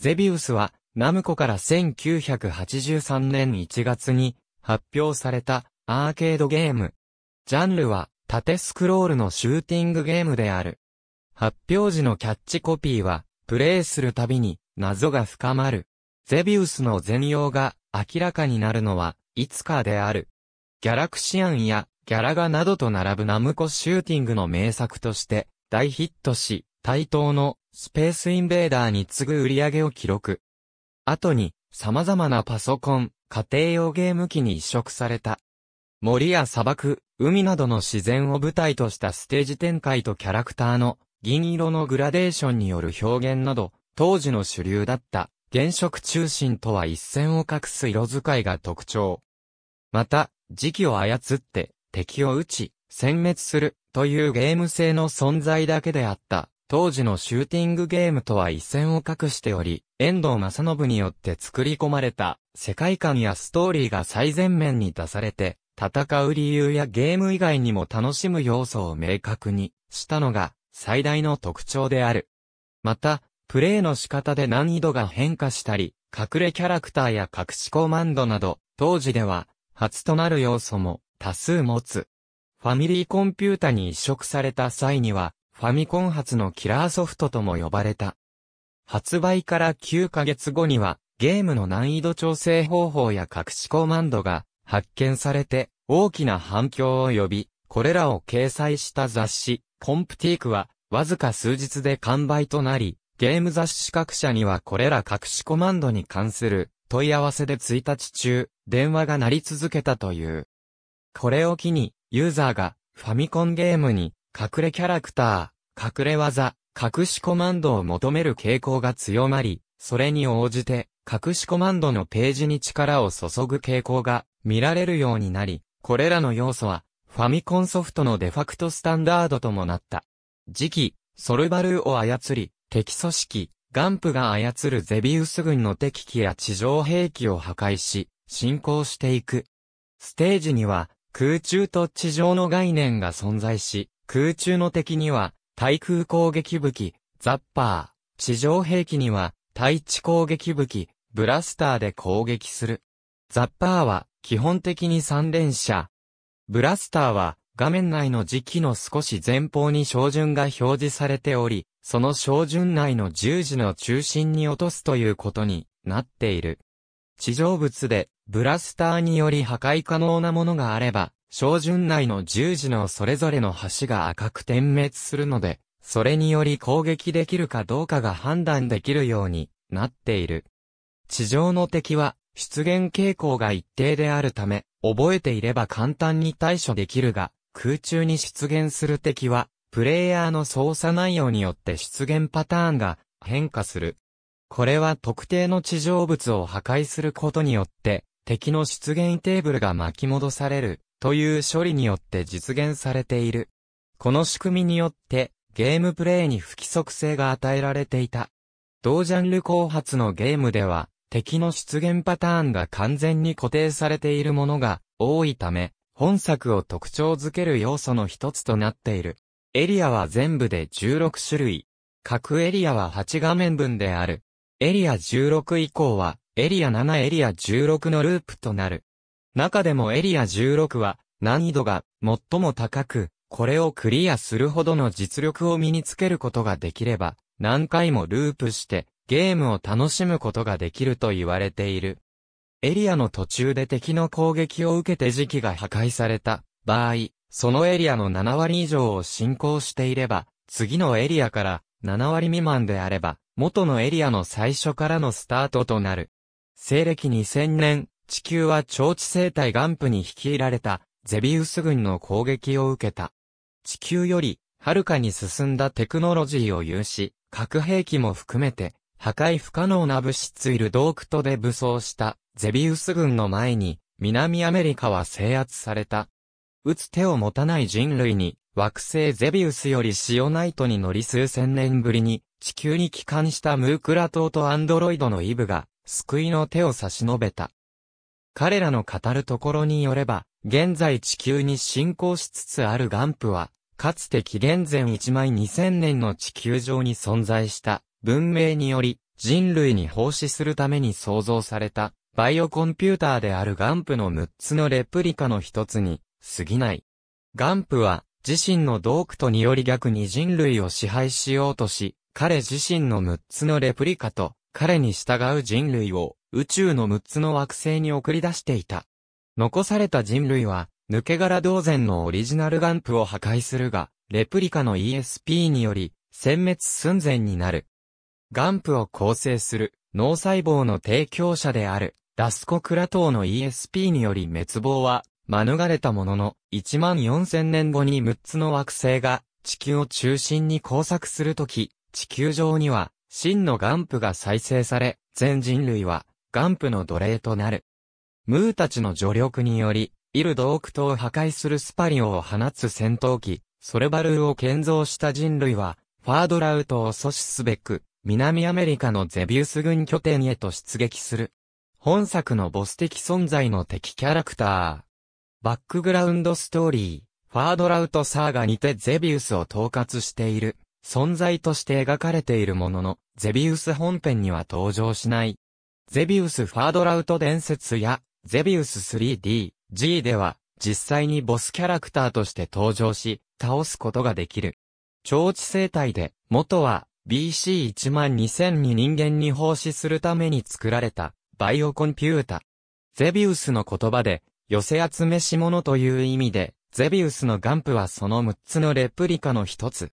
ゼビウスは、ナムコから1983年1月に発表されたアーケードゲーム。ジャンルは縦スクロールのシューティングゲームである。発表時のキャッチコピーは、プレイするたびに謎が深まる。ゼビウスの全容が明らかになるのはいつかである。ギャラクシアンやギャラガなどと並ぶナムコシューティングの名作として大ヒットし、対等のスペースインベーダーに次ぐ売り上げを記録。後に、様々なパソコン、家庭用ゲーム機に移植された。森や砂漠、海などの自然を舞台としたステージ展開とキャラクターの銀色のグラデーションによる表現など、当時の主流だった原色中心とは一線を画す色使いが特徴。また、時期を操って敵を撃ち、殲滅するというゲーム性の存在だけであった当時のシューティングゲームとは一線を画しており、遠藤正信によって作り込まれた世界観やストーリーが最前面に出されて、戦う理由やゲーム以外にも楽しむ要素を明確にしたのが最大の特徴である。また、プレイの仕方で難易度が変化したり、隠れキャラクターや隠しコマンドなど、当時では初となる要素も多数持つ。ファミリーコンピュータに移植された際には、ファミコン発のキラーソフトとも呼ばれた。発売から9ヶ月後には、ゲームの難易度調整方法や隠しコマンドが発見されて、大きな反響を呼び、これらを掲載した雑誌、コンプティークは、わずか数日で完売となり、ゲーム雑誌各社にはこれら隠しコマンドに関する問い合わせで1日中、電話が鳴り続けたという。これを機に、ユーザーがファミコンゲームに隠れキャラクター、隠れ技、隠しコマンドを求める傾向が強まり、それに応じて、隠しコマンドのページに力を注ぐ傾向が見られるようになり、これらの要素は、ファミコンソフトのデファクトスタンダードともなった。次期、ソルバルーを操り、敵組織、ガンプが操るゼビウス軍の敵機や地上兵器を破壊し、進行していく。ステージには、空中と地上の概念が存在し、空中の敵には、対空攻撃武器、ザッパー。地上兵器には、対地攻撃武器、ブラスターで攻撃する。ザッパーは、基本的に3連射。ブラスターは、画面内の時期の少し前方に照準が表示されており、その照準内の十字の中心に落とすということになっている。地上物で、ブラスターにより破壊可能なものがあれば、照準内の十字のそれぞれの橋が赤く点滅するので、それにより攻撃できるかどうかが判断できるようになっている。地上の敵は出現傾向が一定であるため、覚えていれば簡単に対処できるが、空中に出現する敵は、プレイヤーの操作内容によって出現パターンが変化する。これは特定の地上物を破壊することによって、敵の出現テーブルが巻き戻されるという処理によって実現されている。この仕組みによってゲームプレイに不規則性が与えられていた。同ジャンル後発のゲームでは敵の出現パターンが完全に固定されているものが多いため、本作を特徴づける要素の一つとなっている。エリアは全部で16種類。各エリアは8画面分である。エリア16以降は、エリア7エリア16のループとなる。中でもエリア16は難易度が最も高く、これをクリアするほどの実力を身につけることができれば、何回もループしてゲームを楽しむことができると言われている。エリアの途中で敵の攻撃を受けて時期が破壊された場合、そのエリアの7割以上を進行していれば、次のエリアから7割未満であれば、元のエリアの最初からのスタートとなる。西暦2000年地球は超知生体ガンプに率いられたゼビウス軍の攻撃を受けた。地球より、はるかに進んだテクノロジーを有し、核兵器も含めて、破壊不可能な物質イルドークトで武装したゼビウス軍の前に、南アメリカは制圧された。打つ手を持たない人類に、惑星ゼビウスよりシオナイトに乗り数千年ぶりに、地球に帰還したムークラ島とアンドロイドのイブが、救いの手を差し伸べた。彼らの語るところによれば、現在地球に進行しつつあるガンプは、かつて紀元前1万2000年の地球上に存在した文明により人類に奉仕するために創造されたバイオコンピューターであるガンプの6つのレプリカの一つに過ぎない。ガンプは自身の洞窟により逆に人類を支配しようとし、彼自身の6つのレプリカと彼に従う人類を宇宙の6つの惑星に送り出していた。残された人類は、抜け殻同然のオリジナルガンプを破壊するが、レプリカの ESP により、殲滅寸前になる。ガンプを構成する、脳細胞の提供者である、ラスコクラ等の ESP により滅亡は、免れたものの、1万4000年後に6つの惑星が、地球を中心に工作するとき、地球上には、真のガンプが再生され、全人類は、ガンプの奴隷となる。ムーたちの助力により、イルド窟クトを破壊するスパリオを放つ戦闘機、ソレバルーを建造した人類は、ファードラウトを阻止すべく、南アメリカのゼビウス軍拠点へと出撃する。本作のボス的存在の敵キャラクター。バックグラウンドストーリー、ファードラウトサーガにてゼビウスを統括している、存在として描かれているものの、ゼビウス本編には登場しない、ゼビウスファードラウト伝説や、ゼビウス 3D、G では、実際にボスキャラクターとして登場し、倒すことができる。超知生態で、元は、BC12000 に人間に奉仕するために作られた、バイオコンピュータ。ゼビウスの言葉で、寄せ集めし者という意味で、ゼビウスのガンプはその6つのレプリカの一つ。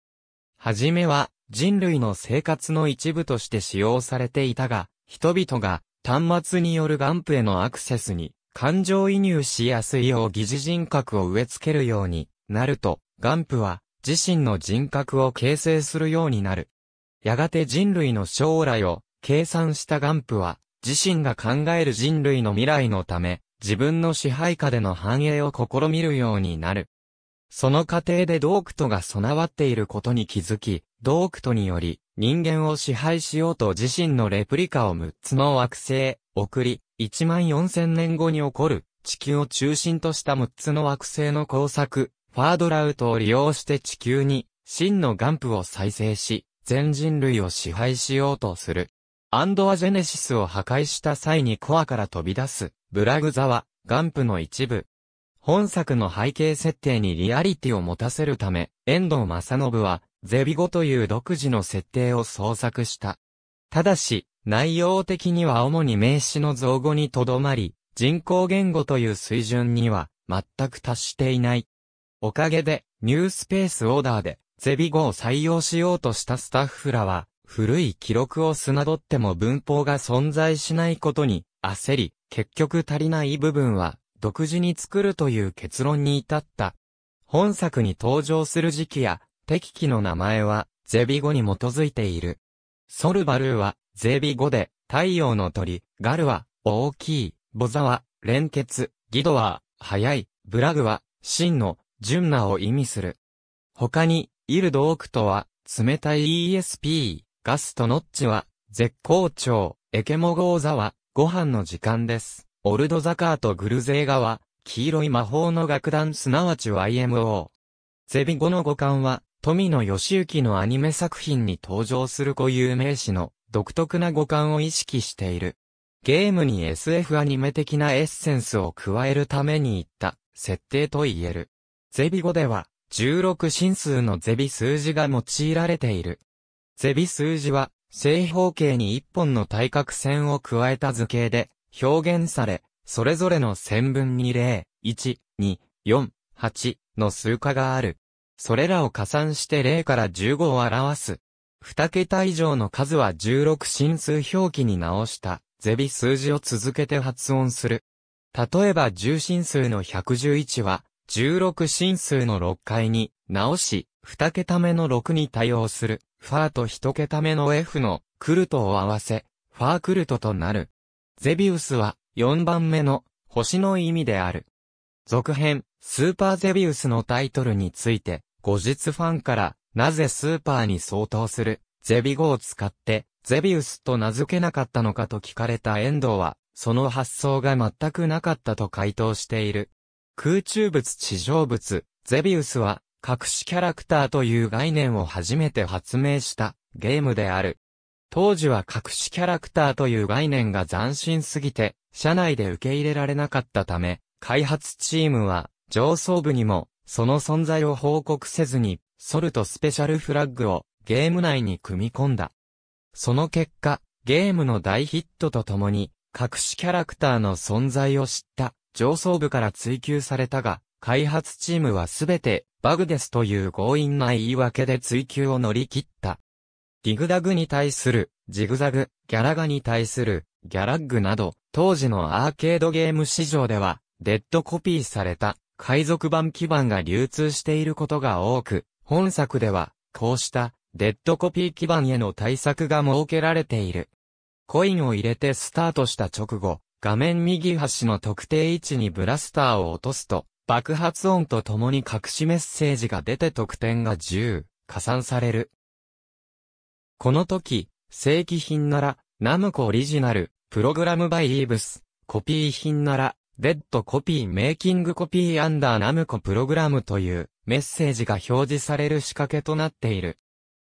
はじめは、人類の生活の一部として使用されていたが、人々が端末によるガンプへのアクセスに感情移入しやすいよう疑似人格を植え付けるようになると、ガンプは自身の人格を形成するようになる。やがて人類の将来を計算したガンプは、自身が考える人類の未来のため、自分の支配下での繁栄を試みるようになる。その過程でドークトが備わっていることに気づき、ドークトにより、人間を支配しようと自身のレプリカを6つの惑星、送り、1万4000年後に起こる、地球を中心とした6つの惑星の工作、ファードラウトを利用して地球に、真のガンプを再生し、全人類を支配しようとする。アンドアジェネシスを破壊した際にコアから飛び出す、ブラグザは、ガンプの一部。本作の背景設定にリアリティを持たせるため、遠藤正信は、ゼビ語という独自の設定を創作した。ただし、内容的には主に名詞の造語にとどまり、人工言語という水準には全く達していない。おかげで、ニュースペースオーダーで、ゼビ語を採用しようとしたスタッフらは、古い記録を砂取っても文法が存在しないことに焦り、結局足りない部分は独自に作るという結論に至った。本作に登場する時期や敵機の名前は、ゼビ語に基づいている。ソルバルーは、ゼビ語で、太陽の鳥、ガルは、大きい、ボザは、連結、ギドは、早い、ブラグは、真の、純なを意味する。他に、イルドオクトは、冷たい ESP、ガスとノッチは、絶好調、エケモゴーザは、ご飯の時間です。オルドザカーとグルゼーガは、黄色い魔法の楽団すなわち YMO。ゼビ語の語感は、富野義行のアニメ作品に登場する固有名詞の独特な語感を意識している。ゲームに SF アニメ的なエッセンスを加えるために言った設定と言える。ゼビ語では16進数のゼビ数字が用いられている。ゼビ数字は正方形に1本の対角線を加えた図形で表現され、それぞれの線分に0、1、2、4、8の数化がある。それらを加算して0から15を表す。二桁以上の数は16進数表記に直した、ゼビ数字を続けて発音する。例えば10進数の111は、16進数の6回に直し、2桁目の6に対応する、ファーと1桁目の F のクルトを合わせ、ファークルトとなる。ゼビウスは4番目の星の意味である。続編スーパーゼビウスのタイトルについて、後日ファンから、なぜスーパーに相当する、ゼビ語を使って、ゼビウスと名付けなかったのかと聞かれた遠藤は、その発想が全くなかったと回答している。空中物地上物、ゼビウスは、隠しキャラクターという概念を初めて発明したゲームである。当時は隠しキャラクターという概念が斬新すぎて、社内で受け入れられなかったため、開発チームは上層部にも、その存在を報告せずに、ソルトスペシャルフラッグをゲーム内に組み込んだ。その結果、ゲームの大ヒットとともに、隠しキャラクターの存在を知った上層部から追求されたが、開発チームはすべてバグですという強引な言い訳で追求を乗り切った。ディグダグに対するジグザグ、ギャラガに対するギャラッグなど、当時のアーケードゲーム市場ではデッドコピーされた海賊版基盤が流通していることが多く、本作では、こうしたデッドコピー基盤への対策が設けられている。コインを入れてスタートした直後、画面右端の特定位置にブラスターを落とすと、爆発音とともに隠しメッセージが出て得点が10、加算される。この時、正規品なら、ナムコオリジナル、プログラムバイリーブス、コピー品なら、デッドコピーメイキングコピーアンダーナムコプログラムというメッセージが表示される仕掛けとなっている。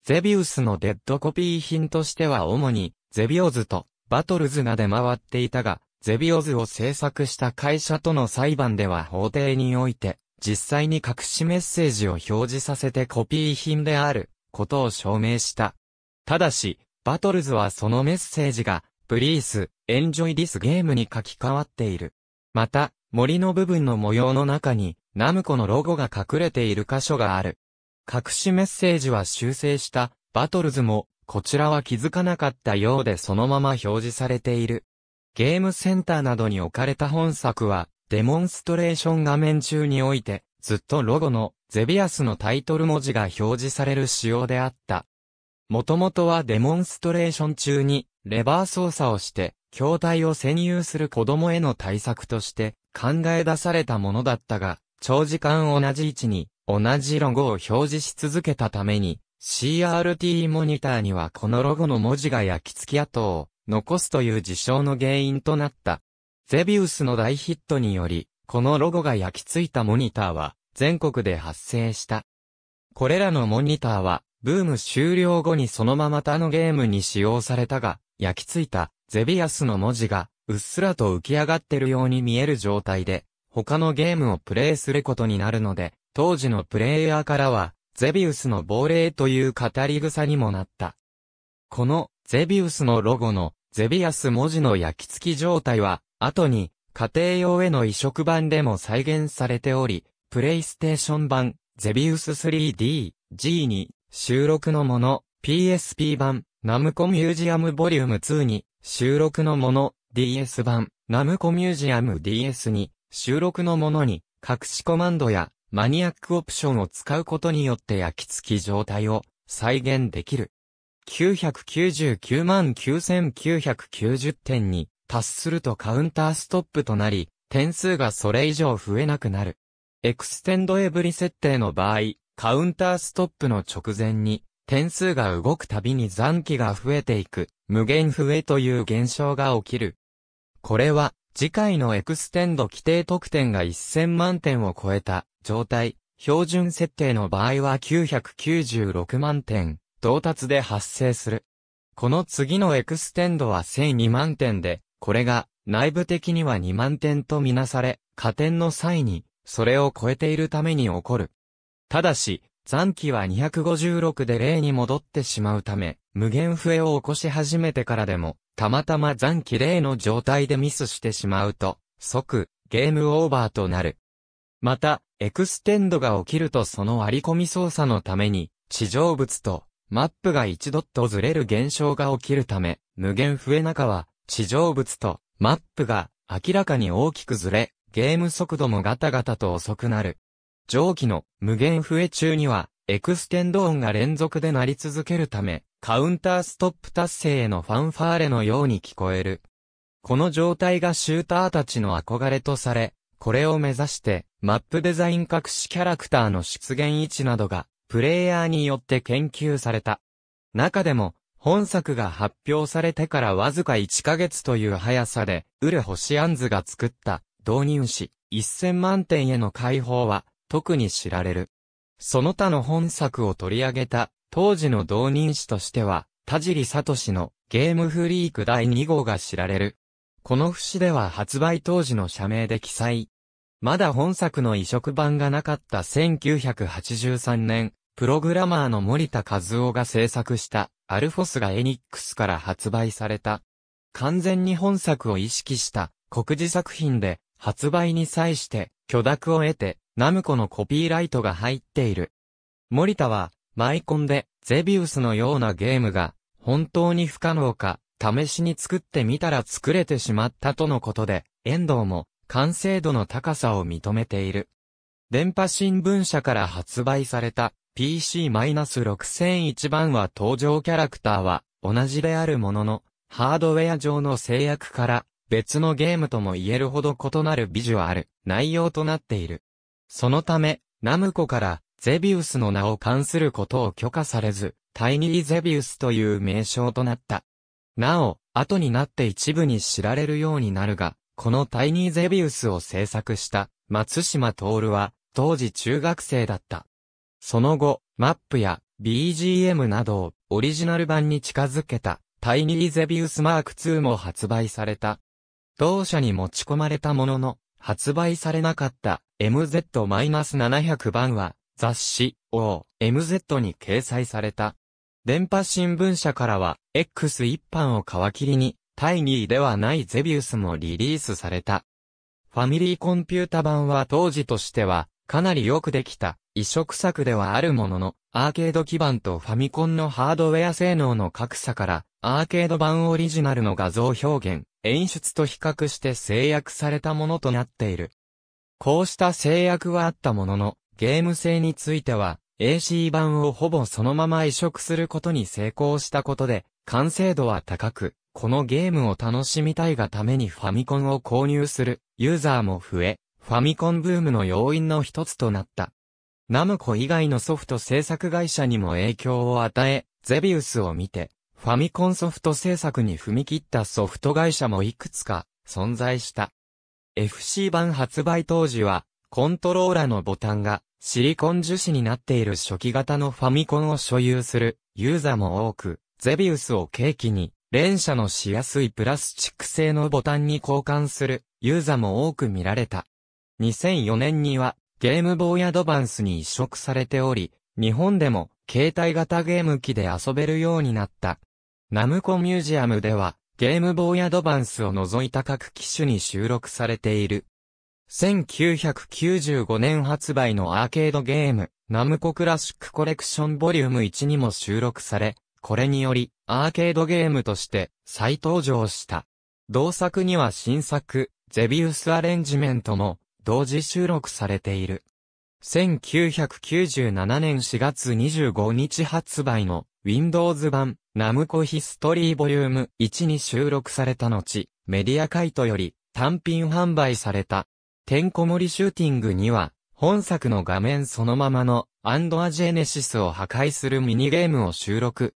ゼビウスのデッドコピー品としては主にゼビオズとバトルズ名で回っていたが、ゼビオズを制作した会社との裁判では法廷において、実際に隠しメッセージを表示させてコピー品であることを証明した。ただし、バトルズはそのメッセージが、プリース、エンジョイディスゲームに書き換わっている。また、森の部分の模様の中に、ナムコのロゴが隠れている箇所がある。隠しメッセージは修正した、バトルズも、こちらは気づかなかったようでそのまま表示されている。ゲームセンターなどに置かれた本作は、デモンストレーション画面中において、ずっとロゴのゼビアスのタイトル文字が表示される仕様であった。もともとはデモンストレーション中に、レバー操作をして、筐体を占有する子供への対策として考え出されたものだったが、長時間同じ位置に同じロゴを表示し続けたために、CRT モニターにはこのロゴの文字が焼き付き跡を残すという事象の原因となった。ゼビウスの大ヒットにより、このロゴが焼き付いたモニターは全国で発生した。これらのモニターはブーム終了後にそのまま他のゲームに使用されたが、焼き付いたゼビアスの文字がうっすらと浮き上がってるように見える状態で、他のゲームをプレイすることになるので、当時のプレイヤーからは、ゼビウスの亡霊という語り草にもなった。この、ゼビウスのロゴの、ゼビアス文字の焼き付き状態は、後に、家庭用への移植版でも再現されており、プレイステーション版、ゼビウス 3D、G に、収録のもの、PSP 版、ナムコミュージアムボリューム2に、収録のもの、DS 版、ナムコミュージアム DS に、収録のものに、隠しコマンドや、マニアックオプションを使うことによって焼き付き状態を再現できる。9999990点に達するとカウンターストップとなり、点数がそれ以上増えなくなる。エクステンドエブリ設定の場合、カウンターストップの直前に、点数が動くたびに残機が増えていく、無限増えという現象が起きる。これは、次回のエクステンド規定得点が1000万点を超えた状態、標準設定の場合は996万点、到達で発生する。この次のエクステンドは1002万点で、これが内部的には2万点とみなされ、加点の際に、それを超えているために起こる。ただし、残機は256で0に戻ってしまうため、無限笛を起こし始めてからでも、たまたま残機0の状態でミスしてしまうと、即、ゲームオーバーとなる。また、エクステンドが起きるとその割り込み操作のために、地上物と、マップが一度とずれる現象が起きるため、無限笛中は、地上物と、マップが、明らかに大きくずれ、ゲーム速度もガタガタと遅くなる。蒸気の無限増え中には、エクステンド音が連続で鳴り続けるため、カウンターストップ達成へのファンファーレのように聞こえる。この状態がシューターたちの憧れとされ、これを目指して、マップデザイン隠しキャラクターの出現位置などが、プレイヤーによって研究された。中でも、本作が発表されてからわずか1ヶ月という速さで、ウル・ホシアンズが作った、導入し、1000万点への解放は、特に知られる。その他の本作を取り上げた、当時の同人誌としては、田尻聡のゲームフリーク第2号が知られる。この節では発売当時の社名で記載。まだ本作の移植版がなかった1983年、プログラマーの森田和夫が制作したアルフォスがエニックスから発売された。完全に本作を意識した告示作品で発売に際して許諾を得てナムコのコピーライトが入っている。森田は、マイコンで、ゼビウスのようなゲームが、本当に不可能か、試しに作ってみたら作れてしまったとのことで、遠藤も、完成度の高さを認めている。電波新聞社から発売された PC-6001 版は登場キャラクターは同じであるものの、ハードウェア上の制約から別のゲームとも言えるほど異なるビジュアル、内容となっている。そのため、ナムコからゼビウスの名を冠することを許可されず、タイニーゼビウスという名称となった。なお、後になって一部に知られるようになるが、このタイニーゼビウスを制作した松島徹は当時中学生だった。その後、マップや BGM などをオリジナル版に近づけたタイニーゼビウスマーク2も発売された。同社に持ち込まれたものの、発売されなかった MZ-700 番は、雑誌、O、MZ に掲載された。電波新聞社からは、X 一般を皮切りに、タイニーではないゼビウスもリリースされた。ファミリーコンピュータ版は当時としては、かなりよくできた、移植作ではあるものの、アーケード基盤とファミコンのハードウェア性能の格差から、アーケード版オリジナルの画像表現、演出と比較して制約されたものとなっている。こうした制約はあったものの、ゲーム性については、AC 版をほぼそのまま移植することに成功したことで、完成度は高く、このゲームを楽しみたいがためにファミコンを購入するユーザーも増え、ファミコンブームの要因の一つとなった。ナムコ以外のソフト制作会社にも影響を与え、ゼビウスを見て、ファミコンソフト制作に踏み切ったソフト会社もいくつか存在した。FC 版発売当時は、コントローラのボタンがシリコン樹脂になっている初期型のファミコンを所有するユーザーも多く、ゼビウスを契機に連射のしやすいプラスチック製のボタンに交換するユーザーも多く見られた。2004年にはゲームボーイアドバンスに移植されており、日本でも携帯型ゲーム機で遊べるようになった。ナムコミュージアムではゲームボーイアドバンスを除いた各機種に収録されている。1995年発売のアーケードゲーム、ナムコクラシックコレクションボリューム1にも収録され、これにより、アーケードゲームとして再登場した。同作には新作、ゼビウスアレンジメントも、同時収録されている。1997年4月25日発売の Windows 版、ナムコヒストリーボリューム1に収録された後、メディアカイトより単品販売された。てんこ盛りシューティングには、本作の画面そのままのアンドアジェネシスを破壊するミニゲームを収録。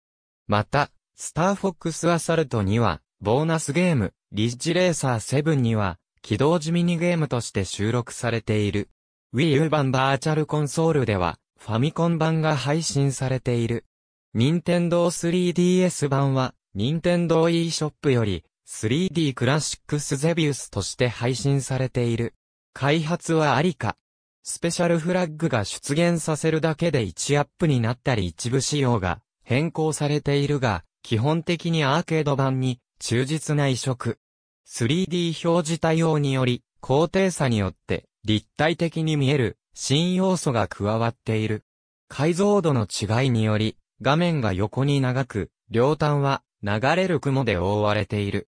また、スターフォックスアサルトには、ボーナスゲーム、リッジレーサー7には、起動時ミニゲームとして収録されている。Wii U 版バーチャルコンソールでは、ファミコン版が配信されている。任天堂 t e ー d 3DS 版は、任天堂 e ショッ eShop より、3D クラシックスゼビウスとして配信されている。開発はありか。スペシャルフラッグが出現させるだけで1アップになったり一部仕様が変更されているが、基本的にアーケード版に忠実な移植。3D 表示対応により、高低差によって立体的に見える新要素が加わっている。解像度の違いにより、画面が横に長く、両端は流れる雲で覆われている。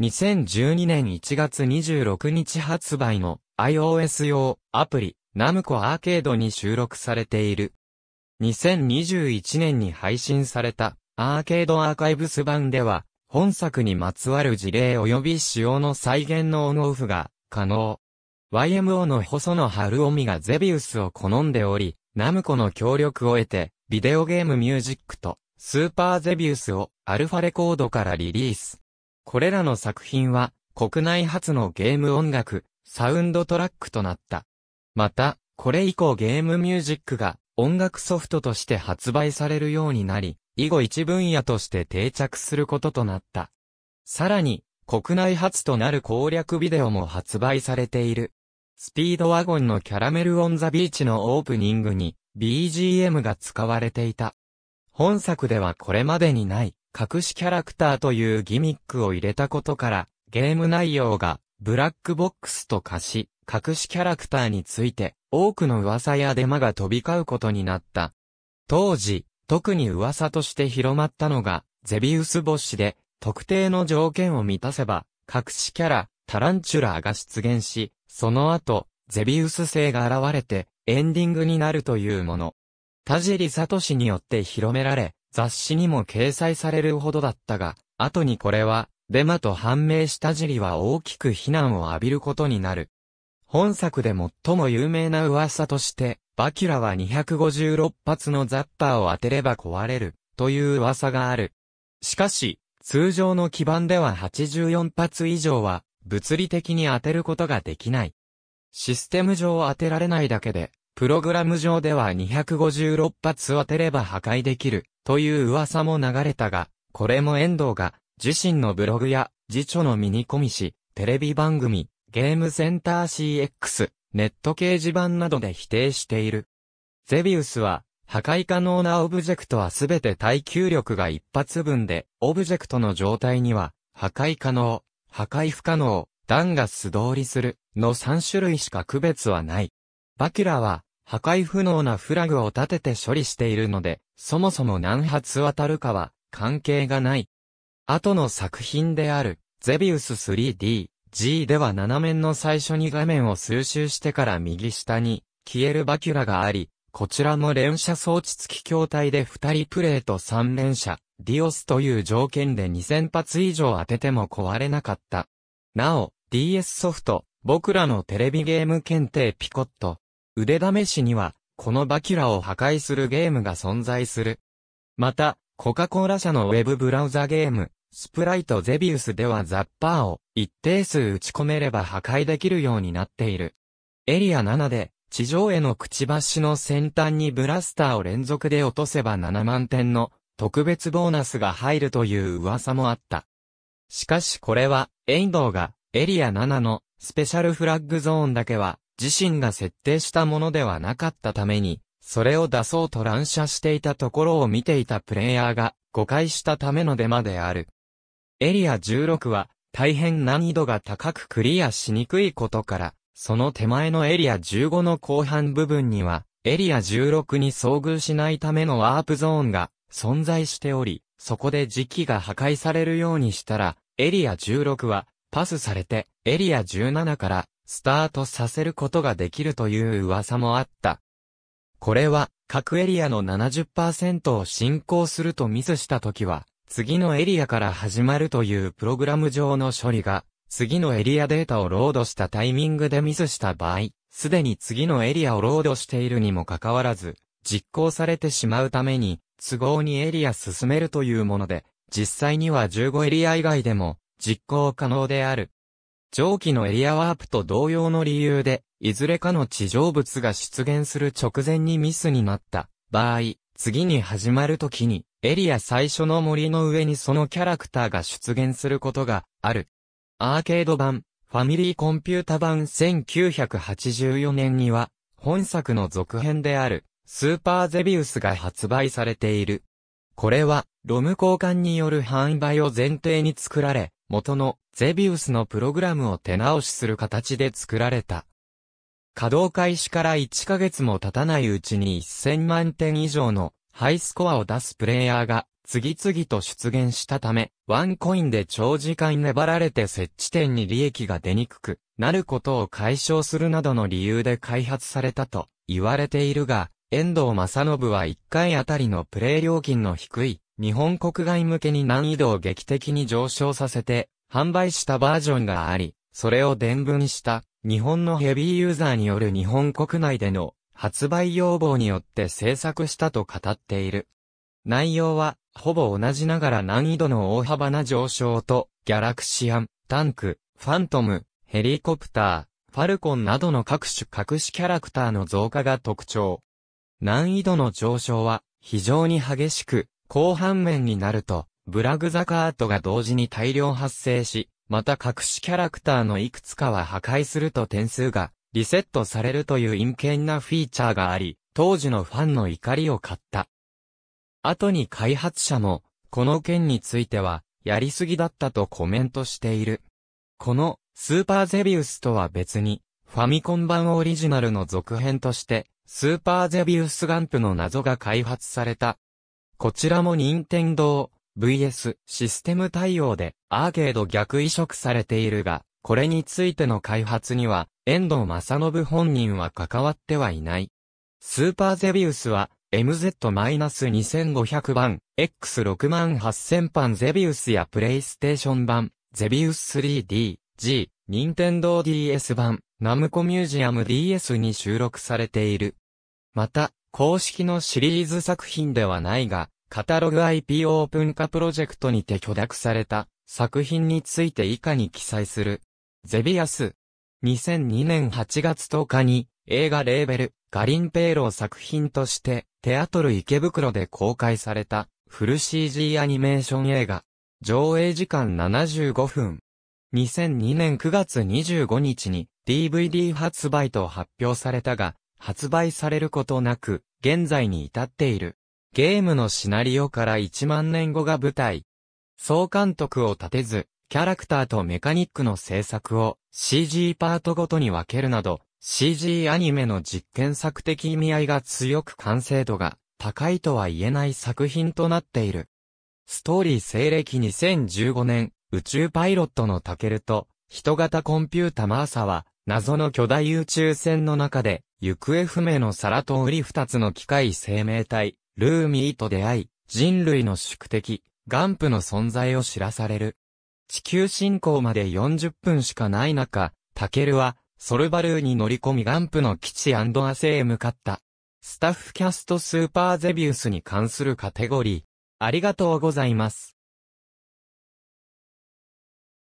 2012年1月26日発売の iOS 用アプリナムコアーケードに収録されている。2021年に配信されたアーケードアーカイブス版では本作にまつわる事例及び使用の再現のオンオフが可能。YMO の細野晴臣がゼビウスを好んでおり、ナムコの協力を得てビデオゲームミュージックとスーパーゼビウスをアルファレコードからリリース。これらの作品は国内初のゲーム音楽、サウンドトラックとなった。また、これ以降ゲームミュージックが音楽ソフトとして発売されるようになり、以後一分野として定着することとなった。さらに、国内初となる攻略ビデオも発売されている。スピードワゴンのキャラメルオンザビーチのオープニングに、BGM が使われていた。本作ではこれまでにない隠しキャラクターというギミックを入れたことから、ゲーム内容がブラックボックスと化し、隠しキャラクターについて多くの噂やデマが飛び交うことになった。当時、特に噂として広まったのが、ゼビウス星で、特定の条件を満たせば、隠しキャラ、タランチュラーが出現し、その後、ゼビウス星が現れて、エンディングになるというもの。田尻氏によって広められ、雑誌にも掲載されるほどだったが、後にこれは、デマと判明したジリは大きく非難を浴びることになる。本作で最も有名な噂として、バキュラは256発のザッパーを当てれば壊れる、という噂がある。しかし、通常の基板では84発以上は、物理的に当てることができない。システム上当てられないだけで、プログラム上では256発当てれば破壊できる、という噂も流れたが、これも遠藤が、自身のブログや、辞書のミニコミ誌、テレビ番組、ゲームセンター CX、ネット掲示板などで否定している。ゼビウスは、破壊可能なオブジェクトはすべて耐久力が一発分で、オブジェクトの状態には、破壊可能、破壊不可能、弾が素通りする、の3種類しか区別はない。バキュラは、破壊不能なフラグを立てて処理しているので、そもそも何発渡るかは関係がない。後の作品である、ゼビウス 3D、G では7面の最初に画面を数周してから右下に消えるバキュラがあり、こちらも連射装置付き筐体で2人プレイと3連射、ディオスという条件で2000発以上当てても壊れなかった。なお、DS ソフト、僕らのテレビゲーム検定ピコット。腕試しには、このバキュラを破壊するゲームが存在する。また、コカ・コーラ社のウェブブラウザゲーム、スプライトゼビウスではザッパーを一定数打ち込めれば破壊できるようになっている。エリア7で、地上へのくちばしの先端にブラスターを連続で落とせば7万点の特別ボーナスが入るという噂もあった。しかしこれは、エイドーがエリア7のスペシャルフラッグゾーンだけは、自身が設定したものではなかったために、それを出そうと乱射していたところを見ていたプレイヤーが誤解したためのデマである。エリア16は大変難易度が高くクリアしにくいことから、その手前のエリア15の後半部分には、エリア16に遭遇しないためのワープゾーンが存在しており、そこで時期が破壊されるようにしたら、エリア16はパスされてエリア17からスタートさせることができるという噂もあった。これは各エリアの70%を進行するとミスした時は次のエリアから始まるというプログラム上の処理が次のエリアデータをロードしたタイミングでミスした場合、すでに次のエリアをロードしているにもかかわらず、実行されてしまうために、都合にエリア進めるというもので、実際には15エリア以外でも、実行可能である。上記のエリアワープと同様の理由で、いずれかの地上物が出現する直前にミスになった場合、次に始まる時に、エリア最初の森の上にそのキャラクターが出現することがある。アーケード版、ファミリーコンピュータ版1984年には、本作の続編である、スーパーゼビウスが発売されている。これは、ロム交換による販売を前提に作られ、元のゼビウスのプログラムを手直しする形で作られた。稼働開始から1ヶ月も経たないうちに1000万点以上のハイスコアを出すプレイヤーが次々と出現したため、ワンコインで長時間粘られて設置点に利益が出にくくなることを解消するなどの理由で開発されたと言われているが、遠藤正信は1回あたりのプレイ料金の低い日本国外向けに難易度を劇的に上昇させて、販売したバージョンがあり、それを伝聞した、日本のヘビーユーザーによる日本国内での発売要望によって制作したと語っている。内容は、ほぼ同じながら難易度の大幅な上昇と、ギャラクシアン、タンク、ファントム、ヘリコプター、ファルコンなどの各種隠しキャラクターの増加が特徴。難易度の上昇は、非常に激しく、後半面になると、ブラグザカートが同時に大量発生し、また隠しキャラクターのいくつかは破壊すると点数がリセットされるという陰険なフィーチャーがあり、当時のファンの怒りを買った。後に開発者も、この件については、やりすぎだったとコメントしている。この、スーパーゼビウスとは別に、ファミコン版オリジナルの続編として、スーパーゼビウスガンプの謎が開発された、こちらも任天堂 VS システム対応でアーケード逆移植されているが、これについての開発には、遠藤正信本人は関わってはいない。スーパーゼビウスは、MZ-2500 版、X68000 版ゼビウスやプレイステーション版、ゼビウス 3D、G、ニンテンドー DS 版、ナムコミュージアム DS に収録されている。また、公式のシリーズ作品ではないが、カタログ IP オープン化プロジェクトにて許諾された作品について以下に記載する。ゼビアス。2002年8月10日に映画レーベルガリンペーロー作品としてテアトル池袋で公開されたフル CG アニメーション映画。上映時間75分。2002年9月25日に DVD 発売と発表されたが、発売されることなく、現在に至っている。ゲームのシナリオから1万年後が舞台。総監督を立てず、キャラクターとメカニックの制作を CG パートごとに分けるなど、CG アニメの実験作的意味合いが強く完成度が高いとは言えない作品となっている。ストーリー西暦2015年、宇宙パイロットのタケルと、人型コンピュータマーサは、謎の巨大宇宙船の中で、行方不明の皿とウリ二つの機械生命体、ルーミーと出会い、人類の宿敵、ガンプの存在を知らされる。地球侵攻まで40分しかない中、タケルは、ソルバルーに乗り込みガンプの基地アセへ向かった。スタッフキャストスーパーゼビウスに関するカテゴリー。ありがとうございます。